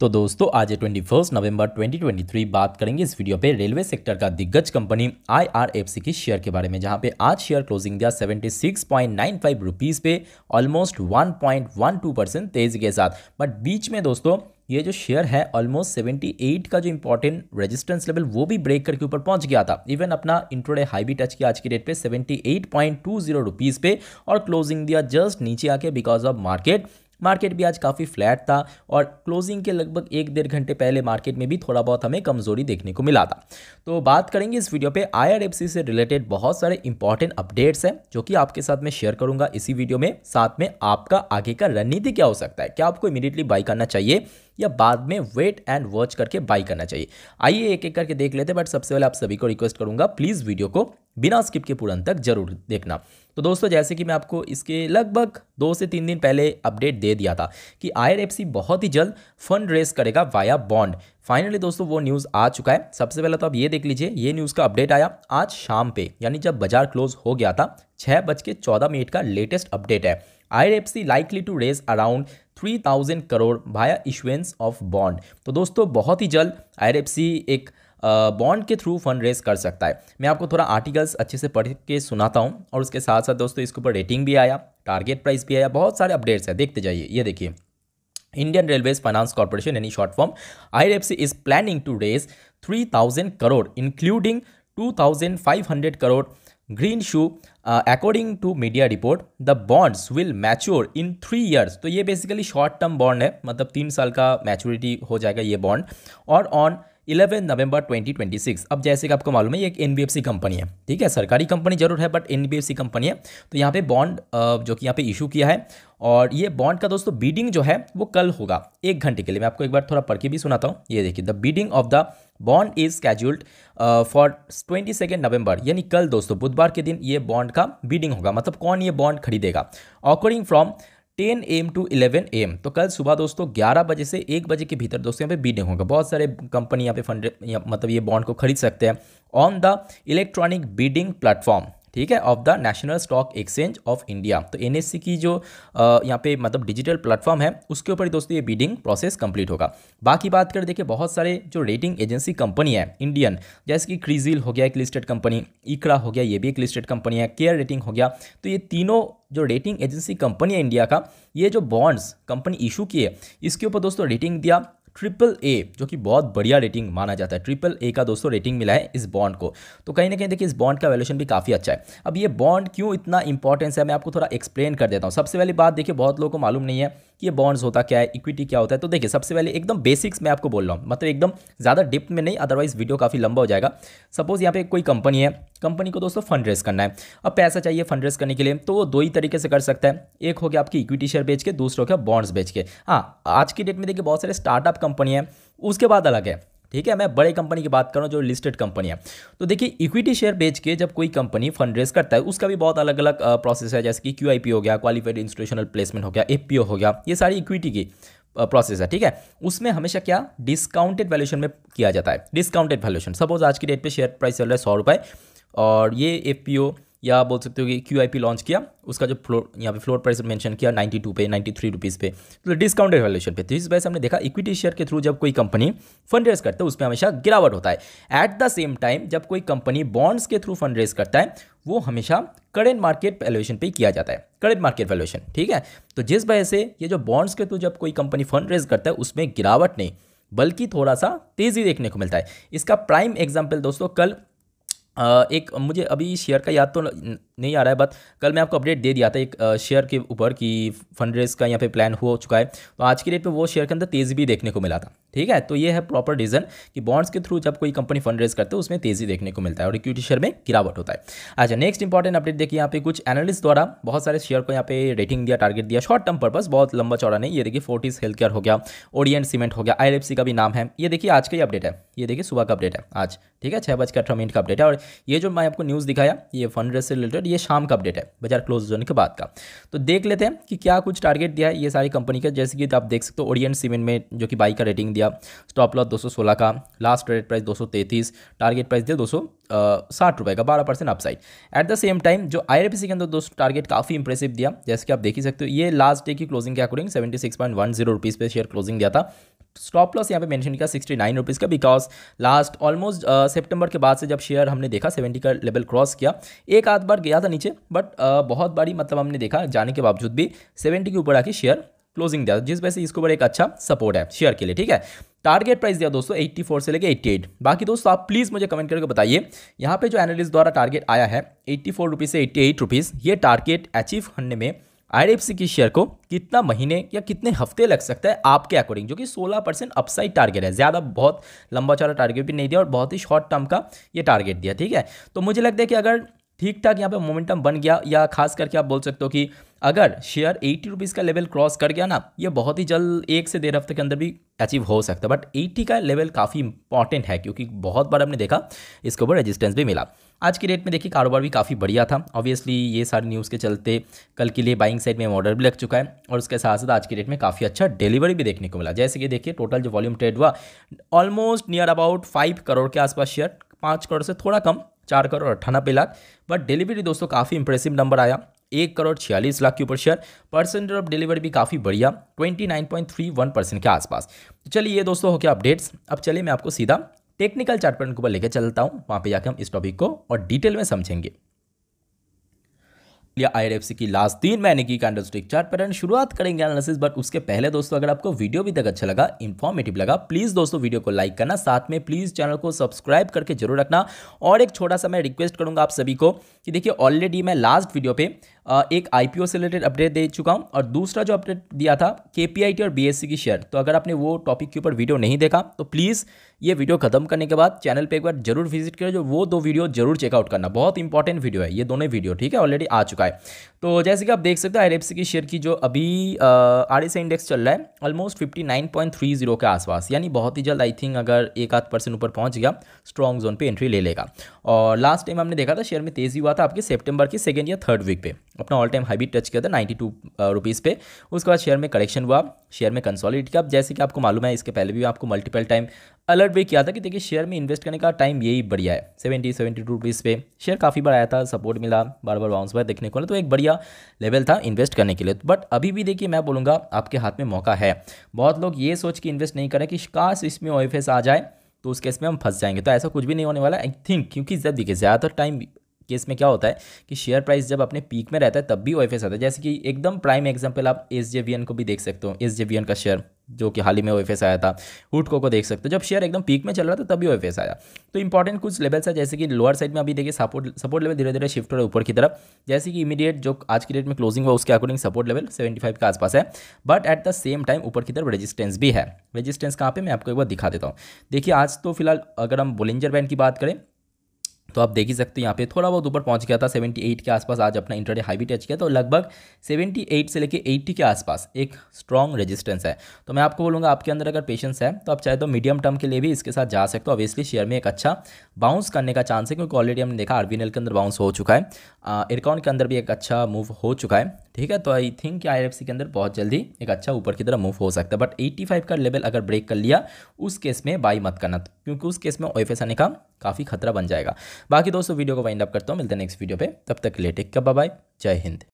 तो दोस्तों आज ट्वेंटी फर्स्ट नवंबर 2023 बात करेंगे इस वीडियो पे रेलवे सेक्टर का दिग्गज कंपनी आईआरएफसी की शेयर के बारे में जहां पे आज शेयर क्लोजिंग दिया 76.95 रुपीस पे ऑलमोस्ट 1.12 परसेंट तेजी के साथ बट बीच में दोस्तों ये जो शेयर है ऑलमोस्ट 78 का जो इंपॉर्टेंट रेजिस्टेंस लेवल वो भी ब्रेक करके ऊपर पहुंच गया था इवन अपना इंट्रोडे हाई भी टच किया आज की डेट पे 78.20 रुपीस पे और क्लोजिंग दिया जस्ट नीचे आके बिकॉज ऑफ मार्केट मार्केट भी आज काफ़ी फ्लैट था और क्लोजिंग के लगभग एक डेढ़ घंटे पहले मार्केट में भी थोड़ा बहुत हमें कमज़ोरी देखने को मिला था तो बात करेंगे इस वीडियो पे आई से रिलेटेड बहुत सारे इंपॉर्टेंट अपडेट्स हैं जो कि आपके साथ मैं शेयर करूंगा इसी वीडियो में साथ में आपका आगे का रणनीति क्या हो सकता है क्या आपको इमीडिएटली बाई करना चाहिए या बाद में वेट एंड वॉच करके बाई करना चाहिए आइए एक एक करके देख लेते हैं बट सबसे पहले आप सभी को रिक्वेस्ट करूंगा प्लीज़ वीडियो को बिना स्किप के पूरा तक जरूर देखना तो दोस्तों जैसे कि मैं आपको इसके लगभग दो से तीन दिन पहले अपडेट दे दिया था कि आई बहुत ही जल्द फंड रेस करेगा वाया बॉन्ड फाइनली दोस्तों वो न्यूज़ आ चुका है सबसे पहले तो आप ये देख लीजिए ये न्यूज़ का अपडेट आया आज शाम पे यानी जब बाजार क्लोज हो गया था छः बज के चौदह मिनट का लेटेस्ट अपडेट है IRFC likely to raise around three thousand crore via issuance of bond तो दोस्तों बहुत ही जल्द IRFC एक बॉन्ड के थ्रू फंड रेज कर सकता है मैं आपको थोड़ा आर्टिकल्स अच्छे से पढ़ के सुनाता हूँ और उसके साथ साथ दोस्तों इसके ऊपर रेटिंग भी आया टारगेट प्राइस भी आया बहुत सारे अपडेट्स हैं देखते जाइए ये देखिए इंडियन रेलवेज फाइनेंस कॉर्पोरेशन यानी short form C is planning to raise thousand crore including hundred crore green shoe according to media report the bonds will mature in three years तो ये बेसिकली शॉर्ट टर्म बॉन्ड है मतलब तीन साल का maturity हो जाएगा ये बॉन्ड और ऑन 11 नवंबर 2026 अब जैसे कि आपको मालूम है ये एक एन कंपनी है ठीक है सरकारी कंपनी जरूर है बट एन कंपनी है तो यहाँ पे बॉन्ड uh, जो कि यहाँ पे इशू किया है और ये बॉन्ड का दोस्तों बीडिंग जो है वो कल होगा एक घंटे के लिए मैं आपको एक बार थोड़ा पढ़ के भी सुनाता हूँ ये देखिए the bidding of the bond is scheduled for twenty second November यानी कल दोस्तों बुधवार के दिन ये बॉन्ड का बीडिंग होगा मतलब कौन ये बॉन्ड खरीदेगा according from ten AM to eleven AM तो कल सुबह दोस्तों ग्यारह बजे से एक बजे के भीतर दोस्तों यहाँ पे बीडिंग होगा बहुत सारे कंपनी यहाँ पे फंड मतलब ये बॉन्ड को खरीद सकते हैं on the electronic bidding platform ठीक है of the National Stock Exchange of India तो एन e की जो यहाँ पे मतलब डिजिटल प्लेटफॉर्म है उसके ऊपर दोस्तों ये बीडिंग प्रोसेस कंप्लीट होगा बाकी बात कर देखिए बहुत सारे जो रेटिंग एजेंसी कंपनी है इंडियन जैसे कि क्रीजिल हो गया एक लिस्टेड कंपनी इकड़ा हो गया ये भी एक लिस्टेड कंपनी है केयर रेटिंग हो गया तो ये तीनों जो रेटिंग एजेंसी कंपनी है इंडिया का ये जो बॉन्ड्स कंपनी इशू किए इसके ऊपर दोस्तों रेटिंग दिया ट्रिपल ए जो कि बहुत बढ़िया रेटिंग माना जाता है ट्रिपल ए का दोस्तों रेटिंग मिला है इस बॉन्ड को तो कहीं ना कहीं देखिए इस बॉन्ड का वैल्यूशन भी काफ़ी अच्छा है अब ये बॉन्ड क्यों इतना इंपॉर्टेंस है मैं आपको थोड़ा एक्सप्लेन कर देता हूँ सबसे पहली बात देखिए बहुत लोगों को मालूम नहीं है कि ये बॉन्ड्स होता क्या है इक्विटी क्या होता है तो देखिए सबसे पहले एकदम बेसिक्स मैं आपको बोल रहा हूँ मतलब एकदम ज़्यादा डिप में नहीं अदरवाइज़ वीडियो काफ़ी लंबा हो जाएगा सपोज़ यहाँ पे कोई कंपनी है कंपनी को दोस्तों फंड रेस करना है अब पैसा चाहिए फंड रेस करने के लिए तो वो दो ही तरीके से कर सकता है एक हो गया आपकी इक्विटी शेयर बेच के दूसरा हो गया बॉन्ड्स बेच के हाँ आज की डेट में देखिए बहुत सारे स्टार्टअप कंपनी है उसके बाद अलग है ठीक है मैं बड़े कंपनी की बात कर रहा हूँ जो लिस्टेड कंपनी है तो देखिए इक्विटी शेयर बेच के जब कोई कंपनी फंड रेज करता है उसका भी बहुत अलग अलग प्रोसेस है जैसे कि क्यू हो गया क्वालिफाइड इंस्टीट्यूशनल प्लेसमेंट हो गया ए हो गया ये सारी इक्विटी की प्रोसेस है ठीक है उसमें हमेशा क्या डिस्काउंटेड वैल्यूशन में किया जाता है डिस्काउंटेड वैल्यूशन सपोज आज की डेट पे शेयर प्राइस चल रहा है सौ रुपए और ये एफ या बोल सकते हो कि क्यू लॉन्च किया उसका जो फ्लोर यहाँ पे फ्लोर प्राइस मेंशन किया 92 पे 93 रुपीज़ पे तो डिस्काउंटेड वैल्यूशन पे तो इस वजह से हमने देखा इक्विटी शेयर के थ्रू जब कोई कंपनी फंड रेज करता है उसमें हमेशा गिरावट होता है एट द सेम टाइम जब कोई कंपनी बॉन्ड्स के थ्रू फंड रेज करता है वो हमेशा करेंट मार्केट वैल्यूएशन पे किया जाता है करेंट मार्केट वैल्यूएशन ठीक है तो जिस वजह से ये जो बॉन्ड्स के थ्रू जब कोई कंपनी फंड रेज करता है उसमें गिरावट नहीं बल्कि थोड़ा सा तेज़ी देखने को मिलता है इसका प्राइम एग्जाम्पल दोस्तों कल एक मुझे अभी शेयर का याद तो नहीं आ रहा है बट कल मैं आपको अपडेट दे दिया था एक शेयर के ऊपर कि फंड रेज का यहाँ पे प्लान हो चुका है तो आज की डेट पे वो शेयर के अंदर तेज़ी भी देखने को मिला था ठीक है तो ये है प्रॉपर रीजन कि बॉन्ड्स के थ्रू जब कोई कंपनी फंड रेज करते हैं उसमें तेजी देखने को मिलता है और इक्विटी शेयर में गिरावट होता है अच्छा नेक्स्ट इंपॉर्टेंट अपडेट देखिए यहाँ पे कुछ एनालिस्ट द्वारा बहुत सारे शेयर को यहाँ पे रेटिंग दिया टारगेट दिया शॉर्ट टर्म पर्पस बहुत लंबा चौड़ा नहीं ये देखिए फोर्टिस हेल्थ केयर हो गया ओडियन सीमेंट हो गया आई का भी नाम है ये देखिए आज का ही अपडेट है ये देखिए सुबह का अपडेट है आज ठीक है छः बज के अठारह मिनट का अपडेट है और ये जो मैं आपको न्यूज़ दिखाया ये फंड रेज से रिलेटेड ये शाम का अपडेट है बाजार क्लोज होने के बाद का तो देख लेते हैं कि क्या कुछ टारगेट दिया है ये सारी कंपनी का जैसे कि आप देख सकते हो ओडियन सीमेंट में जो कि बाई का रेटिंग दिया दिया स्टॉप लॉस 216 का last trade price 233 target price दिया दो सौ साठ रुपये का बारह percent upside at the same time जो आई के अंदर दोस्तों टारगेट काफ़ी इंप्रेसिव दिया जैसे कि आप देख ही सकते हो ये लास्ट डे की क्लोजिंग के according seventy six point one zero rupees per share closing दिया था स्टॉप लॉस यहाँ पे मेंशन किया सिक्सटी नाइन रुपीज़ का बिकॉज लास्ट ऑलमोस्ट सितंबर के बाद से जब शेयर हमने देखा सेवेंटी का लेवल क्रॉस किया एक आध बार गया था नीचे बट uh, बहुत बारी मतलब हमने देखा जाने के बावजूद भी सेवेंटी के ऊपर आके शेयर क्लोजिंग दिया जिस वजह से इसके ऊपर एक अच्छा सपोर्ट है शेयर के लिए ठीक है टारगेट प्राइस दिया दोस्तों 84 से लेके 88 बाकी दोस्तों आप प्लीज़ मुझे कमेंट करके बताइए यहाँ पे जो एनालिस्ट द्वारा टारगेट आया है एट्टी फोर रुपीज़ से एट्टी एट रुपीज़ ये टारगेट अचीव करने में आई की शेयर को कितना महीने या कितने हफ्ते लग सकता है आपके अकॉर्डिंग जो कि 16 परसेंट अपसाइड टारगेट है ज़्यादा बहुत लंबा चौड़ा टारगेट भी नहीं दिया और बहुत ही शॉर्ट टर्म का ये टारगेट दिया ठीक है तो मुझे लगता है कि अगर ठीक ठाक यहाँ पे मोमेंटम बन गया या खास करके आप बोल सकते हो कि अगर शेयर एट्टी रुपीज़ का लेवल क्रॉस कर गया ना ये बहुत ही जल्द एक से डेढ़ हफ्ते के अंदर भी अचीव हो सकता है बट एट्टी का लेवल काफ़ी इंपॉर्टेंट है क्योंकि बहुत बार हमने देखा इसके ऊपर रेजिस्टेंस भी मिला आज की डेट में देखिए कारोबार भी काफ़ी बढ़िया था ऑब्वियसली ये सारी न्यूज़ के चलते कल के लिए बाइंग साइड में ऑर्डर भी लग चुका है और उसके साथ साथ आज की डेट में काफ़ी अच्छा डिलीवरी भी देखने को मिला जैसे कि देखिए टोटल जो वॉल्यूम ट्रेड हुआ almost near about five crore के आसपास शेयर पाँच करोड़ से थोड़ा कम चार करोड़ अट्ठानबे लाख बट डिलीवरी दोस्तों काफ़ी इंप्रेसिव नंबर आया एक करोड़ छियालीस लाख के ऊपर शेयर परसेंटेज ऑफ डिलीवरी भी काफ़ी बढ़िया twenty nine point three one percent के आसपास तो चलिए ये दोस्तों हो गया अपडेट्स अब चलिए मैं आपको सीधा टेक्निकल चार्ट के ऊपर लेकर चलता हूँ वहाँ पर जाकर हम इस टॉपिक को और डिटेल में समझेंगे आईआरएफसी की लास्ट तीन महीने की कैंडल स्टिक चार्ट पैटर्न शुरुआत करेंगे एनालिसिस बट उसके पहले दोस्तों अगर आपको वीडियो भी तक अच्छा लगा इन्फॉर्मेटिव लगा प्लीज दोस्तों वीडियो को लाइक करना साथ में प्लीज चैनल को सब्सक्राइब करके जरूर रखना और एक छोटा सा मैं रिक्वेस्ट करूंगा आप सभी को कि देखिए ऑलरेडी मैं लास्ट वीडियो पे एक आईपीओ से रिलेटेड अपडेट दे चुका हूँ और दूसरा जो अपडेट दिया था केपीआईटी और बीएससी की शेयर तो अगर आपने वो टॉपिक के ऊपर वीडियो नहीं देखा तो प्लीज़ ये वीडियो खत्म करने के बाद चैनल पे एक बार जरूर विजिट करें जो वो दो वीडियो जरूर चेकआउट करना बहुत इंपॉर्टेंट वीडियो है ये दोनों वीडियो ठीक है ऑलरेडी आ चुका है तो जैसे कि आप देख सकते हो आई की शेयर की जो अभी आर इंडेक्स चल रहा है ऑलमोस्ट फिफ्टी के आसपास यानी बहुत ही जल्द आई थिंक अगर एक आध परसेंट ऊपर पहुँच गया स्ट्रॉन्ग जोन पर एंट्री ले लेगा और लास्ट टाइम हमने देखा था शेयर में तेज़ी हुआ था आपके सेप्टेम्बर की सेकेंड या थर्ड वीक पे अपना ऑल टाइम हाईबी टच किया था नाइन्टी टू रुपीज़ पे उसके बाद शेयर में करेक्शन हुआ शेयर में कंसोलिडेट किया अब जैसे कि आपको मालूम है इसके पहले भी आपको मल्टीपल टाइम अलर्ट भी किया था कि देखिए शेयर में इन्वेस्ट करने का टाइम यही बढ़िया है seventy seventy two rupees per share काफ़ी बार आया था सपोर्ट मिला बार बार बाउंस बार देखने को मिला तो एक बढ़िया लेवल था इन्वेस्ट करने के लिए बट अभी भी देखिए मैं बोलूँगा आपके हाथ में मौका है बहुत लोग ये सोच के इन्वेस्ट नहीं करें कि काश इसमें ओ आ जाए तो उस केस में हम फंस जाएंगे तो ऐसा कुछ भी नहीं होने वाला आई थिंक क्योंकि जब देखिए ज़्यादातर टाइम केस में क्या होता है कि शेयर प्राइस जब अपने पीक में रहता है तब भी ओ आता है जैसे कि एकदम प्राइम एग्जाम्पल आप एस को भी देख सकते हो एस का शेयर जो कि हाल ही में ओ आया था हुटको को देख सकते हो जब शेयर एकदम पीक में चल रहा था तभी ओ आया तो इंपॉर्टेंट कुछ लेवल्स है जैसे कि लोअर साइड में अभी देखिए सपोर्ट सपोर्ट लेवल धीरे धीरे शिफ्ट हो रहा है ऊपर की तरफ जैसे कि इमीडिएट जो आज की डेट में क्लोजिंग हुआ उसके अकॉर्डिंग सपोर्ट लेवल फाइव के आसपास है but at the same time ऊपर की तरफ रेजिस्टेंस भी है रेजिस्टेंस कहाँ पर मैं आपको एक बार दिखा देता हूँ देखिए आज तो फिलहाल अगर हम बोलेंजर बैंड की बात करें तो आप देख ही सकते हो यहाँ पे थोड़ा बहुत ऊपर पहुंच गया था 78 के आसपास आज अपना इंटरडे हाई भी टच किया तो लगभग 78 से लेके 80 के आसपास एक स्ट्रॉन्ग रेजिस्टेंस है तो मैं आपको बोलूँगा आपके अंदर अगर पेशेंस है तो आप चाहे तो मीडियम टर्म के लिए भी इसके साथ जा सकते हो ऑब्वियसली शेयर में एक अच्छा बाउंस करने का चांस है क्योंकि ऑलरेडी हमने देखा आर के अंदर बाउंस हो चुका है एरकाउंट के अंदर भी एक अच्छा मूव हो चुका है ठीक है तो आई थिंक आई के अंदर बहुत जल्दी एक अच्छा ऊपर की तरफ मूव हो सकता है बट 85 का लेवल अगर ब्रेक कर लिया उस केस में बाई मत करना क्योंकि उस केस में ओ आने का काफ़ी खतरा बन जाएगा बाकी दोस्तों वीडियो को वाइंड अप करता हूँ मिलते हैं नेक्स्ट वीडियो पर तब तक लेटेक का बाय जय हिंद